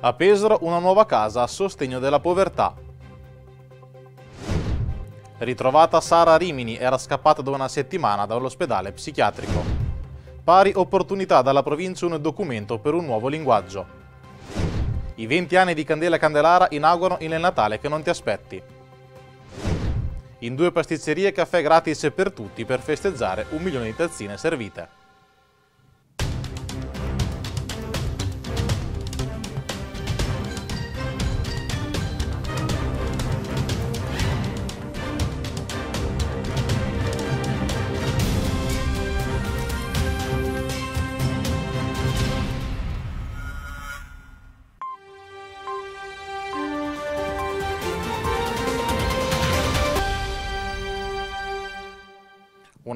A Pesaro una nuova casa a sostegno della povertà. Ritrovata Sara Rimini era scappata da una settimana dall'ospedale psichiatrico. Pari opportunità dalla provincia un documento per un nuovo linguaggio. I 20 anni di Candela Candelara inaugurano il Natale che non ti aspetti. In due pasticcerie caffè gratis per tutti per festeggiare un milione di tazzine servite.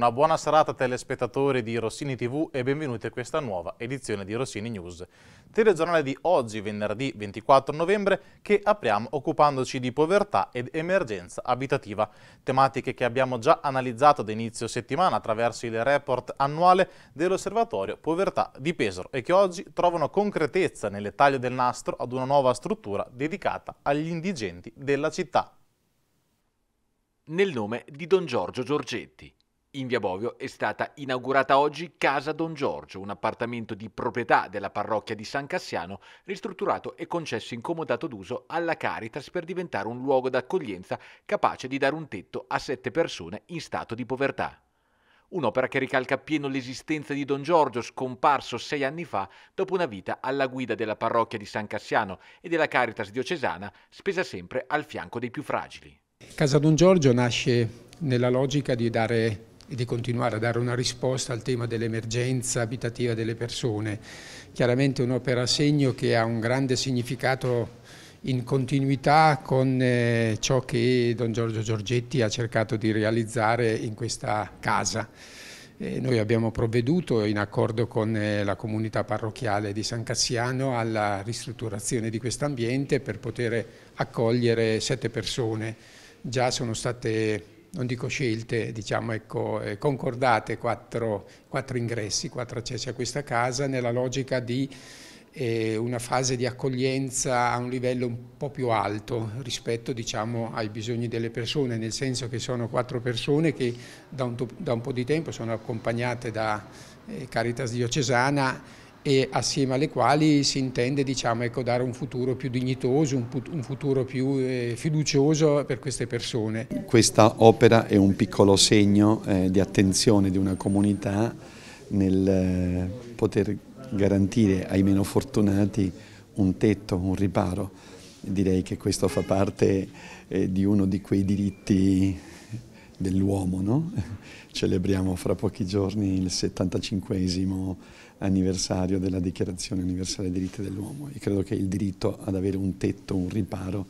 Una buona serata telespettatori di Rossini TV e benvenuti a questa nuova edizione di Rossini News. Telegiornale di oggi, venerdì 24 novembre, che apriamo occupandoci di povertà ed emergenza abitativa, tematiche che abbiamo già analizzato ad inizio settimana attraverso il report annuale dell'Osservatorio Povertà di Pesaro e che oggi trovano concretezza nel taglio del nastro ad una nuova struttura dedicata agli indigenti della città. Nel nome di Don Giorgio Giorgetti. In via Bovio è stata inaugurata oggi Casa Don Giorgio, un appartamento di proprietà della parrocchia di San Cassiano, ristrutturato e concesso in comodato d'uso alla Caritas per diventare un luogo d'accoglienza capace di dare un tetto a sette persone in stato di povertà. Un'opera che ricalca appieno l'esistenza di Don Giorgio, scomparso sei anni fa dopo una vita alla guida della parrocchia di San Cassiano e della Caritas diocesana, spesa sempre al fianco dei più fragili. Casa Don Giorgio nasce nella logica di dare e di continuare a dare una risposta al tema dell'emergenza abitativa delle persone. Chiaramente un'opera a segno che ha un grande significato in continuità con eh, ciò che Don Giorgio Giorgetti ha cercato di realizzare in questa casa. Eh, noi abbiamo provveduto in accordo con eh, la comunità parrocchiale di San Cassiano alla ristrutturazione di quest'ambiente per poter accogliere sette persone. Già sono state non dico scelte, diciamo ecco, eh, concordate quattro, quattro, ingressi, quattro accessi a questa casa nella logica di eh, una fase di accoglienza a un livello un po' più alto rispetto diciamo, ai bisogni delle persone, nel senso che sono quattro persone che da un, da un po' di tempo sono accompagnate da eh, Caritas diocesana e assieme alle quali si intende diciamo, ecco, dare un futuro più dignitoso, un, futuro più eh, fiducioso per queste persone. Questa opera è un piccolo segno eh, di attenzione di una comunità nel eh, poter garantire ai meno fortunati un tetto, un riparo. Direi che questo fa parte eh, di uno di quei diritti dell'uomo. No? Celebriamo fra pochi giorni il 75 anniversario della Dichiarazione universale dei diritti dell'uomo e credo che il diritto ad avere un tetto, un riparo,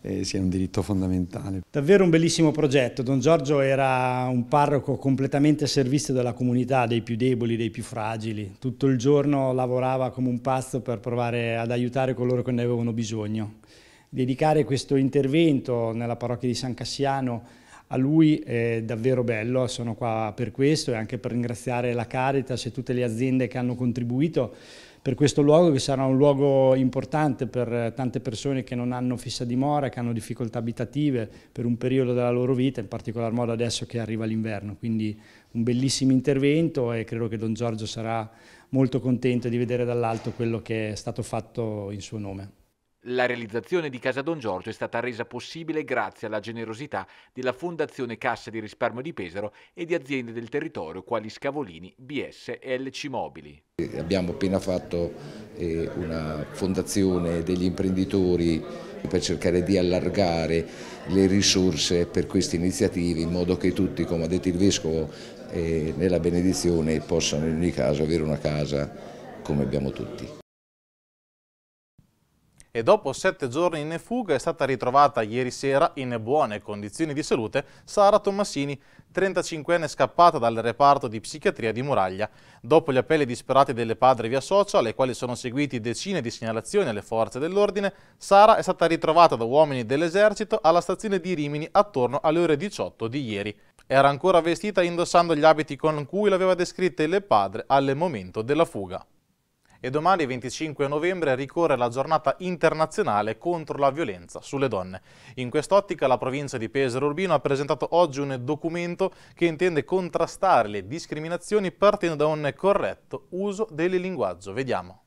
eh, sia un diritto fondamentale. Davvero un bellissimo progetto. Don Giorgio era un parroco completamente a servizio della comunità, dei più deboli, dei più fragili. Tutto il giorno lavorava come un pazzo per provare ad aiutare coloro che ne avevano bisogno. Dedicare questo intervento nella parrocchia di San Cassiano a lui è davvero bello, sono qua per questo e anche per ringraziare la Caritas e tutte le aziende che hanno contribuito per questo luogo che sarà un luogo importante per tante persone che non hanno fissa dimora, che hanno difficoltà abitative per un periodo della loro vita, in particolar modo adesso che arriva l'inverno. Quindi un bellissimo intervento e credo che Don Giorgio sarà molto contento di vedere dall'alto quello che è stato fatto in suo nome. La realizzazione di Casa Don Giorgio è stata resa possibile grazie alla generosità della Fondazione Cassa di Risparmio di Pesaro e di aziende del territorio quali Scavolini, BS e LC Mobili. Abbiamo appena fatto eh, una fondazione degli imprenditori per cercare di allargare le risorse per queste iniziative in modo che tutti, come ha detto il Vescovo, eh, nella benedizione possano in ogni caso avere una casa come abbiamo tutti e dopo sette giorni in fuga è stata ritrovata ieri sera in buone condizioni di salute Sara Tommasini, 35enne scappata dal reparto di psichiatria di Muraglia. Dopo gli appelli disperati delle padre via social, ai quali sono seguiti decine di segnalazioni alle forze dell'ordine, Sara è stata ritrovata da uomini dell'esercito alla stazione di Rimini attorno alle ore 18 di ieri. Era ancora vestita indossando gli abiti con cui l'aveva descritte il padre al momento della fuga e domani 25 novembre ricorre la giornata internazionale contro la violenza sulle donne. In quest'ottica la provincia di Pesaro Urbino ha presentato oggi un documento che intende contrastare le discriminazioni partendo da un corretto uso del linguaggio. Vediamo.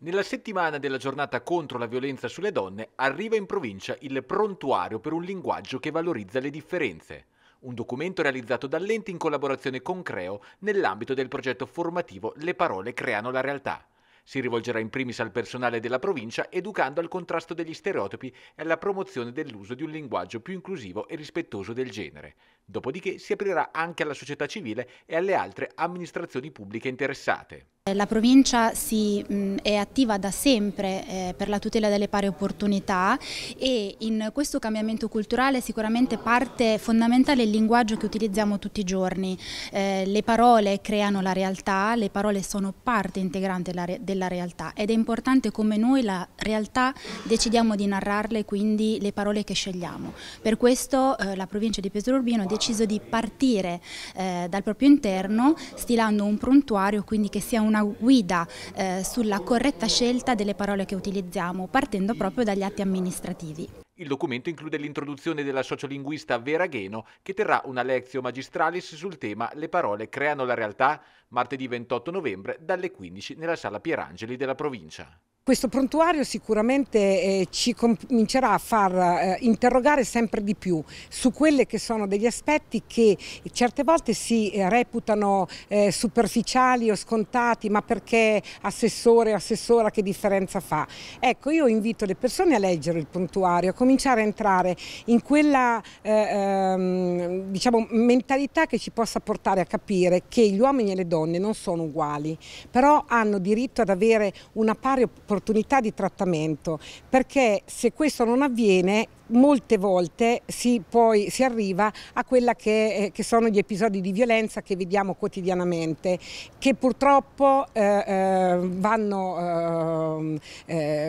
Nella settimana della giornata contro la violenza sulle donne arriva in provincia il prontuario per un linguaggio che valorizza le differenze un documento realizzato dall'ente in collaborazione con Creo nell'ambito del progetto formativo Le parole creano la realtà. Si rivolgerà in primis al personale della provincia educando al contrasto degli stereotipi e alla promozione dell'uso di un linguaggio più inclusivo e rispettoso del genere. Dopodiché si aprirà anche alla società civile e alle altre amministrazioni pubbliche interessate. La provincia si, mh, è attiva da sempre eh, per la tutela delle pari opportunità e in questo cambiamento culturale sicuramente parte fondamentale il linguaggio che utilizziamo tutti i giorni. Eh, le parole creano la realtà, le parole sono parte integrante della, re della realtà ed è importante come noi la realtà decidiamo di narrarle, quindi le parole che scegliamo. Per questo eh, la provincia di Pesaro Urbino deciso di partire eh, dal proprio interno stilando un prontuario quindi che sia una guida eh, sulla corretta scelta delle parole che utilizziamo partendo proprio dagli atti amministrativi. Il documento include l'introduzione della sociolinguista Vera Gheno che terrà una lezione magistralis sul tema Le parole creano la realtà martedì 28 novembre dalle 15 nella sala Pierangeli della provincia. Questo prontuario sicuramente eh, ci comincerà a far eh, interrogare sempre di più su quelli che sono degli aspetti che certe volte si eh, reputano eh, superficiali o scontati, ma perché assessore o assessora che differenza fa? Ecco, io invito le persone a leggere il prontuario, a cominciare a entrare in quella eh, ehm, diciamo, mentalità che ci possa portare a capire che gli uomini e le donne donne non sono uguali, però hanno diritto ad avere una pari opportunità di trattamento, perché se questo non avviene molte volte si, poi si arriva a quelli che, eh, che, sono gli episodi di violenza che vediamo quotidianamente, che purtroppo eh, eh vanno, eh,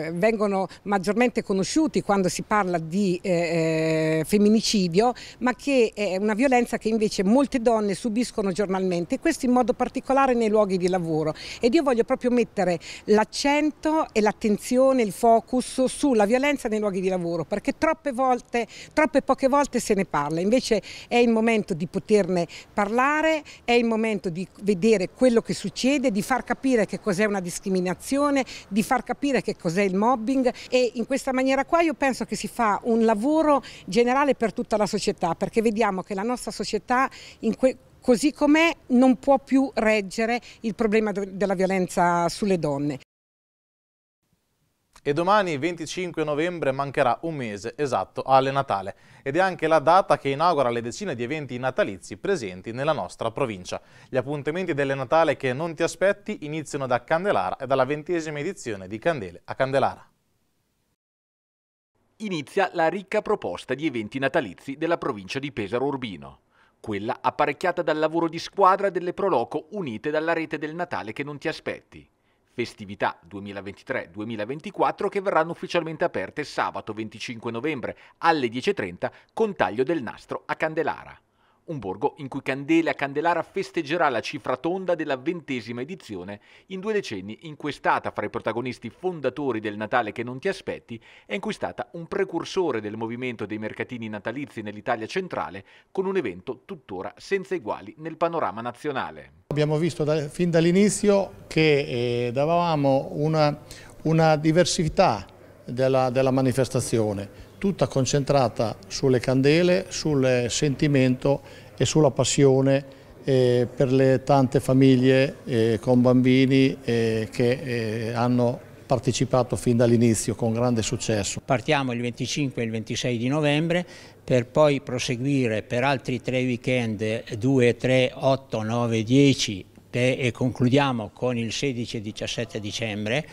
eh, vengono maggiormente conosciuti quando si parla di eh, femminicidio, ma che è una violenza che invece molte donne subiscono giornalmente, questo in modo particolare nei luoghi di lavoro. Ed io voglio proprio mettere l'accento e l'attenzione, il focus sulla violenza nei luoghi di lavoro, perché troppo troppe volte, troppe poche volte se ne parla, invece è il momento di poterne parlare, è il momento di vedere quello che succede, di far capire che cos'è una discriminazione, di far capire che cos'è il mobbing e in questa maniera qua io penso che si fa un lavoro generale per tutta la società perché vediamo che la nostra società in que- così com'è non può più reggere il problema della violenza sulle donne. E domani 25 novembre mancherà un mese esatto alle Natale ed è anche la data che inaugura le decine di eventi natalizi presenti nella nostra provincia. Gli appuntamenti delle Natale che non ti aspetti iniziano da Candelara e dalla ventesima edizione di Candele a Candelara inizia la ricca proposta di eventi natalizi della provincia di Pesaro Urbino. Quella apparecchiata dal lavoro di squadra delle Proloco unite dalla rete del Natale che non ti aspetti festività 2023-2024 che verranno ufficialmente aperte sabato 25 novembre alle 10.30 con taglio del nastro a Candelara un borgo in cui Candela Candelara festeggerà la cifra tonda della ventesima edizione in due decenni in cui è stata fra i protagonisti fondatori del Natale che non ti aspetti e in cui è stata un precursore del movimento dei mercatini natalizi nell'Italia centrale con un evento tuttora senza eguali nel panorama nazionale. Abbiamo visto da, fin dall'inizio che eh, davamo una, una diversità della, della manifestazione tutta concentrata sulle candele, sul sentimento e sulla passione eh, per le tante famiglie eh, con bambini eh, che eh, hanno partecipato fin dall'inizio con grande successo. Partiamo il 25 e il 26 di novembre per poi proseguire per altri tre weekend 2, 3, 8, 9, 10 e concludiamo con il 16 e 17 dicembre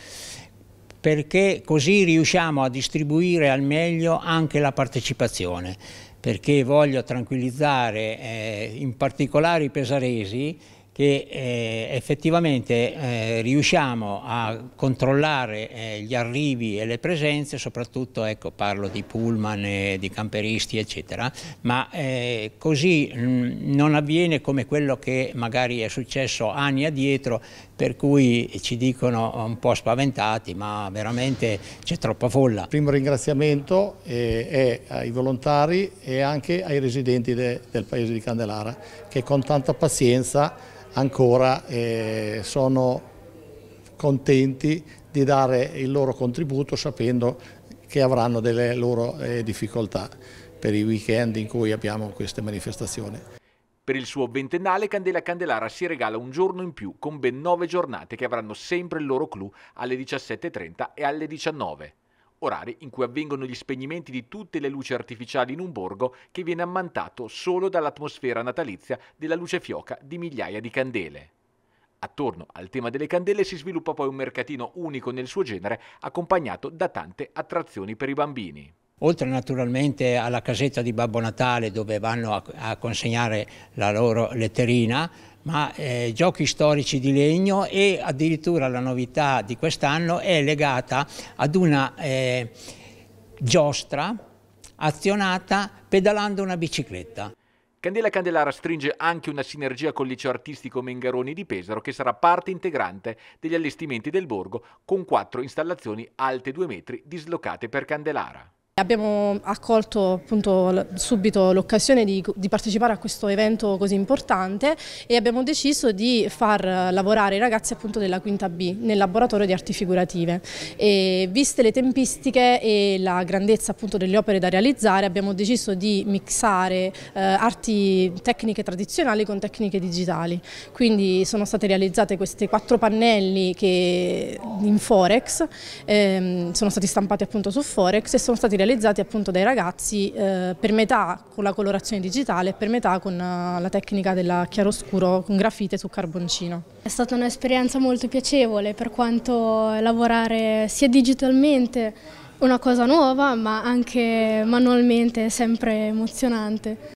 perché così riusciamo a distribuire al meglio anche la partecipazione perché voglio tranquillizzare eh, in particolare i pesaresi che eh, effettivamente eh, riusciamo a controllare eh, gli arrivi e le presenze, soprattutto ecco, parlo di pullman, eh, di camperisti eccetera, ma eh, così mh, mm, non avviene come quello che magari è successo anni addietro per cui ci dicono un po' spaventati ma veramente c'è troppa folla. Il primo ringraziamento eh, è ai volontari e anche ai residenti de, del paese di Candelara che con tanta pazienza ancora eh, sono contenti di dare il loro contributo sapendo che avranno delle loro eh, difficoltà per i weekend in cui abbiamo queste manifestazioni. Per il suo ventennale Candela Candelara si regala un giorno in più con ben nove giornate che avranno sempre il loro clou alle 17.30 e alle 19.00 orari in cui avvengono gli spegnimenti di tutte le luci artificiali in un borgo che viene ammantato solo dall'atmosfera natalizia della luce fioca di migliaia di candele. Attorno al tema delle candele si sviluppa poi un mercatino unico nel suo genere, accompagnato da tante attrazioni per i bambini. Oltre naturalmente alla casetta di Babbo Natale dove vanno a, consegnare la loro letterina, ma eh, giochi storici di legno e addirittura la novità di quest'anno è legata ad una eh, giostra azionata pedalando una bicicletta. Candela Candelara stringe anche una sinergia col liceo artistico Mengaroni di Pesaro che sarà parte integrante degli allestimenti del borgo con quattro installazioni alte due metri dislocate per Candelara. Abbiamo accolto appunto, subito l'occasione di, di, partecipare a questo evento così importante e abbiamo deciso di far lavorare i ragazzi appunto, della quinta B nel laboratorio di arti figurative. E, viste le tempistiche e la grandezza appunto, delle opere da realizzare abbiamo deciso di mixare eh, arti tecniche tradizionali con tecniche digitali. Quindi sono state realizzate queste quattro pannelli che, in Forex, ehm, sono stati stampati appunto su Forex e sono stati realizzati realizzati appunto dai ragazzi eh, per metà con la colorazione digitale e per metà con eh, la tecnica del chiaroscuro con grafite su carboncino. È stata un'esperienza molto piacevole per quanto lavorare sia digitalmente una cosa nuova ma anche manualmente è sempre emozionante.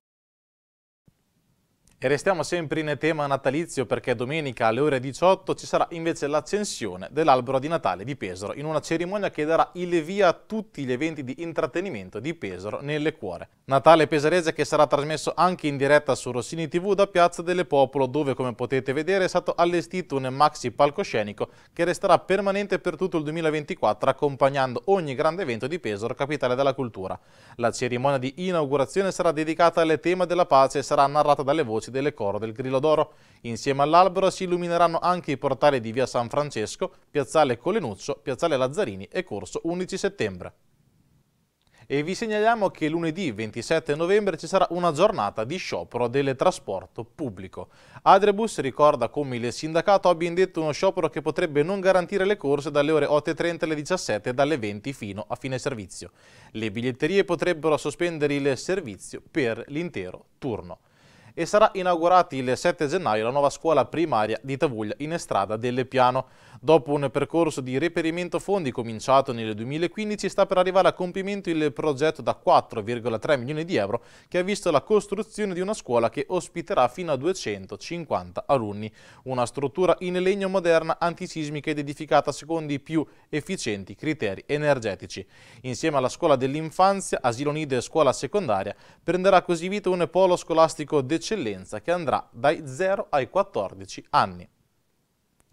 E restiamo sempre in tema natalizio perché domenica alle ore 18 ci sarà invece l'accensione dell'albero di Natale di Pesaro in una cerimonia che darà il via a tutti gli eventi di intrattenimento di Pesaro nelle cuore. Natale pesarese che sarà trasmesso anche in diretta su Rossini TV da Piazza delle Popolo dove come potete vedere è stato allestito un maxi palcoscenico che resterà permanente per tutto il 2024 accompagnando ogni grande evento di Pesaro capitale della cultura. La cerimonia di inaugurazione sarà dedicata al tema della pace e sarà narrata dalle voci voci delle coro del Grillo d'Oro. Insieme all'albero si illumineranno anche i portali di via San Francesco, piazzale Colenuccio, piazzale Lazzarini e corso 11 settembre. E vi segnaliamo che lunedì 27 novembre ci sarà una giornata di sciopero del trasporto pubblico. Adrebus ricorda come il sindacato abbia indetto uno sciopero che potrebbe non garantire le corse dalle ore 8.30 alle 17 e dalle 20 fino a fine servizio. Le biglietterie potrebbero sospendere il servizio per l'intero turno e sarà inaugurata il 7 gennaio la nuova scuola primaria di Tavuglia in Estrada delle Piano. Dopo un percorso di reperimento fondi cominciato nel 2015 sta per arrivare a compimento il progetto da 4,3 milioni di euro che ha visto la costruzione di una scuola che ospiterà fino a 250 alunni. Una struttura in legno moderna antisismica ed edificata secondo i più efficienti criteri energetici. Insieme alla scuola dell'infanzia, asilo nido e scuola secondaria prenderà così vita un polo scolastico decennale eccellenza che andrà dai 0 ai 14 anni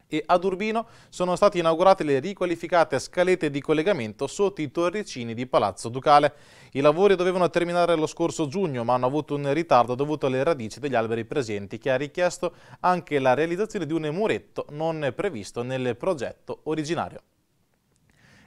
e ad Urbino sono state inaugurate le riqualificate scalette di collegamento sotto i torricini di Palazzo Ducale. I lavori dovevano terminare lo scorso giugno ma hanno avuto un ritardo dovuto alle radici degli alberi presenti che ha richiesto anche la realizzazione di un muretto non previsto nel progetto originario.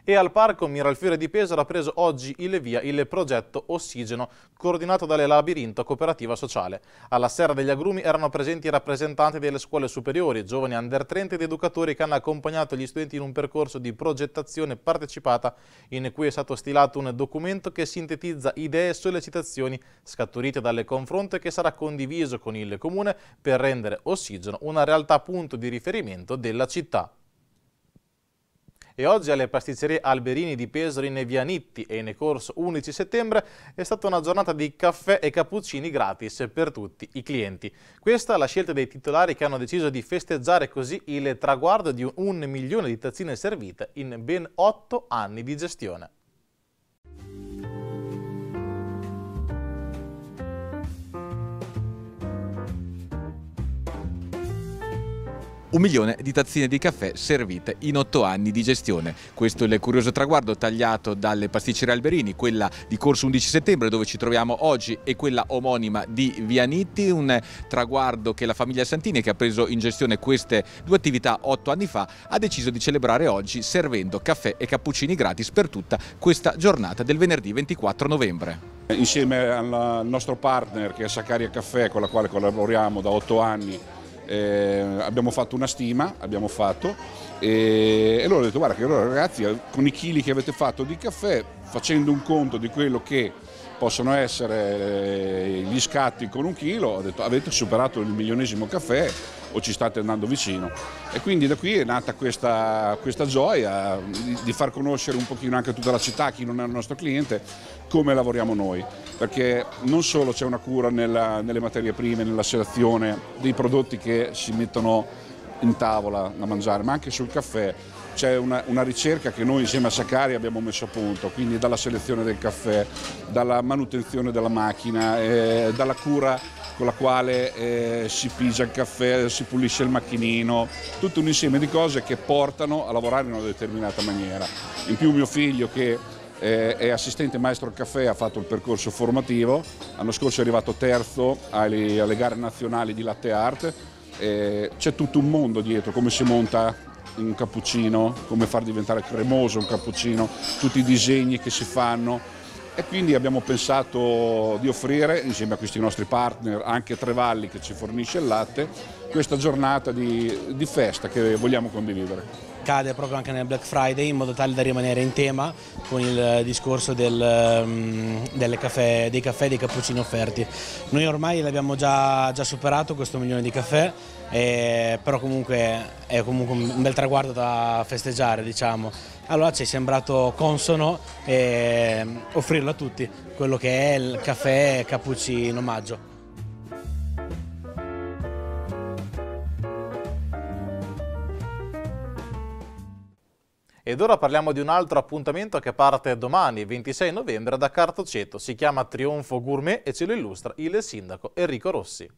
E al parco Miralfiore di Pesaro ha preso oggi il via il progetto Ossigeno, coordinato dalle Labirinto Cooperativa Sociale. Alla Serra degli Agrumi erano presenti i rappresentanti delle scuole superiori, giovani under 30 ed educatori che hanno accompagnato gli studenti in un percorso di progettazione partecipata in cui è stato stilato un documento che sintetizza idee e sollecitazioni scaturite dalle confronte che sarà condiviso con il Comune per rendere Ossigeno una realtà punto di riferimento della città e oggi alle pasticcerie Alberini di Pesaro in Vianitti e nel corso 11 settembre è stata una giornata di caffè e cappuccini gratis per tutti i clienti. Questa è la scelta dei titolari che hanno deciso di festeggiare così il traguardo di un milione di tazzine servite in ben 8 anni di gestione. un milione di tazzine di caffè servite in otto anni di gestione. Questo è il curioso traguardo tagliato dalle pasticcerie Alberini, quella di Corso 11 settembre dove ci troviamo oggi e quella omonima di Vianitti, un traguardo che la famiglia Santini che ha preso in gestione queste due attività otto anni fa ha deciso di celebrare oggi servendo caffè e cappuccini gratis per tutta questa giornata del venerdì 24 novembre. Insieme al nostro partner che è Saccaria Caffè con la quale collaboriamo da otto anni eh, abbiamo fatto una stima, abbiamo fatto, e, e loro hanno detto guarda che allora ragazzi eh, con i chili che avete fatto di caffè, facendo un conto di quello che possono essere eh, gli scatti con un chilo, ho detto avete superato il milionesimo caffè o ci state andando vicino. E quindi da qui è nata questa, questa gioia di, di, far conoscere un pochino anche tutta la città, chi non è il nostro cliente, come lavoriamo noi, perché non solo c'è una cura nella, nelle materie prime, nella selezione dei prodotti che si mettono in tavola da mangiare, ma anche sul caffè c'è una, una, ricerca che noi insieme a Sacari abbiamo messo a punto, quindi dalla selezione del caffè, dalla manutenzione della macchina, eh, dalla cura con la quale eh, si pigia il caffè, si pulisce il macchinino, tutto un insieme di cose che portano a lavorare in una determinata maniera. In più mio figlio che è assistente maestro al caffè, ha fatto il percorso formativo, l'anno scorso è arrivato terzo alle, alle gare nazionali di latte art, c'è tutto un mondo dietro, come si monta un cappuccino, come far diventare cremoso un cappuccino, tutti i disegni che si fanno e quindi abbiamo pensato di offrire insieme a questi nostri partner, anche Trevalli che ci fornisce il latte, questa giornata di, di festa che vogliamo condividere accade proprio anche nel Black Friday in modo tale da rimanere in tema con il eh, discorso del, ehm, caffè, dei caffè e dei cappuccini offerti. Noi ormai l'abbiamo già, già, superato questo milione di caffè, eh, però comunque è comunque un bel traguardo da festeggiare diciamo. Allora ci è sembrato consono eh, offrirlo a tutti, quello che è il caffè e cappuccino omaggio. Ed ora parliamo di un altro appuntamento che parte domani, 26 novembre, da Cartoceto. Si chiama Trionfo Gourmet e ce lo illustra il sindaco Enrico Rossi.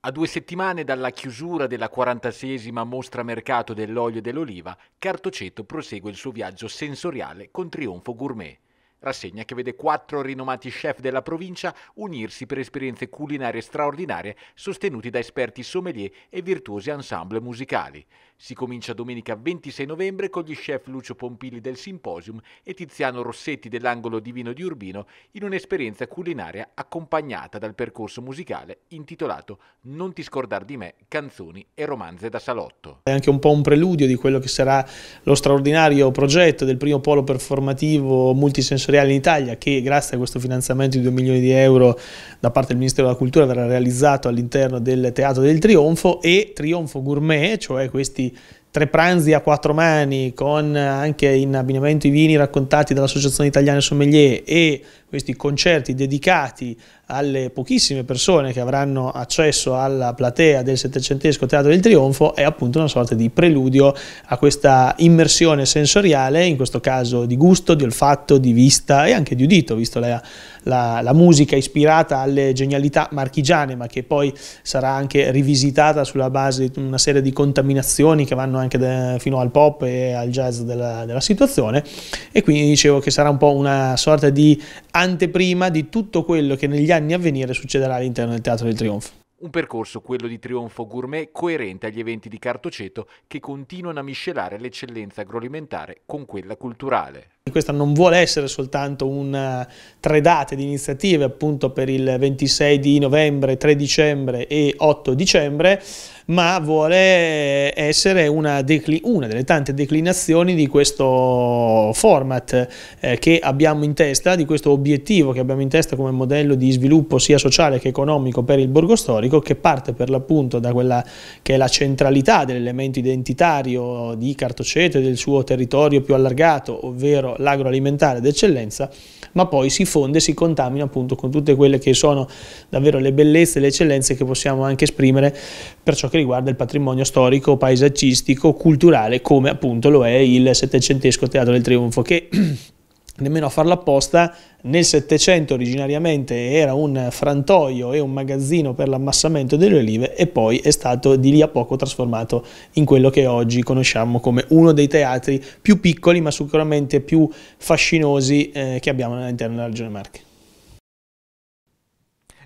A due settimane dalla chiusura della 46esima mostra mercato dell'olio e dell'oliva, Cartoceto prosegue il suo viaggio sensoriale con Trionfo Gourmet. Rassegna che vede quattro rinomati chef della provincia unirsi per esperienze culinarie straordinarie sostenuti da esperti sommelier e virtuosi ensemble musicali. Si comincia domenica 26 novembre con gli chef Lucio Pompili del Simposium e Tiziano Rossetti dell'Angolo Divino di Urbino in un'esperienza culinaria accompagnata dal percorso musicale intitolato Non ti scordar di me, canzoni e romanze da salotto. È anche un po' un preludio di quello che sarà lo straordinario progetto del primo polo performativo multisensoriale Reale in Italia che grazie a questo finanziamento di 2 milioni di euro da parte del Ministero della Cultura verrà realizzato all'interno del Teatro del Trionfo e Trionfo Gourmet, cioè questi tre pranzi a quattro mani con anche in abbinamento i vini raccontati dall'Associazione Italiana Sommelier e questi concerti dedicati alle pochissime persone che avranno accesso alla platea del settecentesco Teatro del Trionfo è appunto una sorta di preludio a questa immersione sensoriale, in questo caso di gusto, di olfatto, di vista e anche di udito, visto la, la, la musica ispirata alle genialità marchigiane, ma che poi sarà anche rivisitata sulla base di una serie di contaminazioni che vanno anche de, fino al pop e al jazz della, della situazione. E quindi dicevo che sarà un po' una sorta di anteprima di tutto quello che negli anni a venire succederà all'interno del Teatro del Trionfo. Un percorso, quello di Trionfo Gourmet, coerente agli eventi di Cartoceto che continuano a miscelare l'eccellenza agroalimentare con quella culturale questa non vuole essere soltanto un eh, tre date di iniziative appunto per il 26 di novembre, 3 dicembre e 8 dicembre, ma vuole essere una, una delle tante declinazioni di questo format eh, che abbiamo in testa, di questo obiettivo che abbiamo in testa come modello di sviluppo sia sociale che economico per il borgo storico, che parte per l'appunto da quella che è la centralità dell'elemento identitario di Cartocete e del suo territorio più allargato, ovvero l'agroalimentare d'eccellenza, ma poi si fonde, si contamina appunto con tutte quelle che sono davvero le bellezze, le eccellenze che possiamo anche esprimere per ciò che riguarda il patrimonio storico, paesaggistico, culturale, come appunto lo è il settecentesco Teatro del Trionfo, che nemmeno a farla apposta, nel Settecento originariamente era un frantoio e un magazzino per l'ammassamento delle olive e poi è stato di lì a poco trasformato in quello che oggi conosciamo come uno dei teatri più piccoli ma sicuramente più fascinosi eh, che abbiamo all'interno della Regione Marche.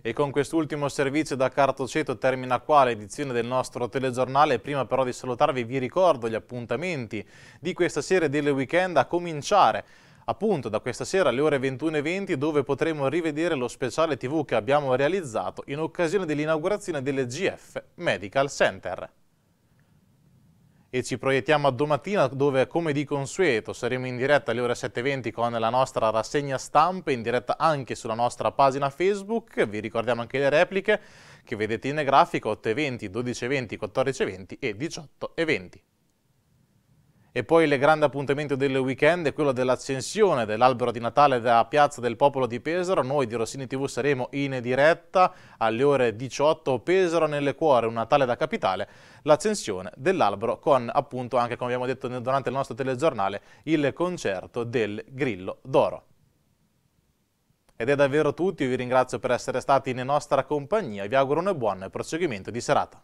E con quest'ultimo servizio da Cartoceto termina qua l'edizione del nostro telegiornale. Prima però di salutarvi vi ricordo gli appuntamenti di questa serie del weekend a cominciare appunto da questa sera alle ore 21.20 dove potremo rivedere lo speciale tv che abbiamo realizzato in occasione dell'inaugurazione delle GF Medical Center. E ci proiettiamo a domattina dove come di consueto saremo in diretta alle ore 7.20 con la nostra rassegna stampa, in diretta anche sulla nostra pagina Facebook, vi ricordiamo anche le repliche che vedete in grafico 8.20, 12.20, 14.20 e 18.20. E poi il grande appuntamento del weekend è quello dell'accensione dell'albero di Natale da Piazza del Popolo di Pesaro. Noi di Rossini TV saremo in diretta alle ore 18. Pesaro nelle cuore, un Natale da capitale. L'accensione dell'albero con appunto anche come abbiamo detto durante il nostro telegiornale il concerto del Grillo d'Oro. Ed è davvero tutto, io vi ringrazio per essere stati in nostra compagnia e vi auguro un buon proseguimento di serata.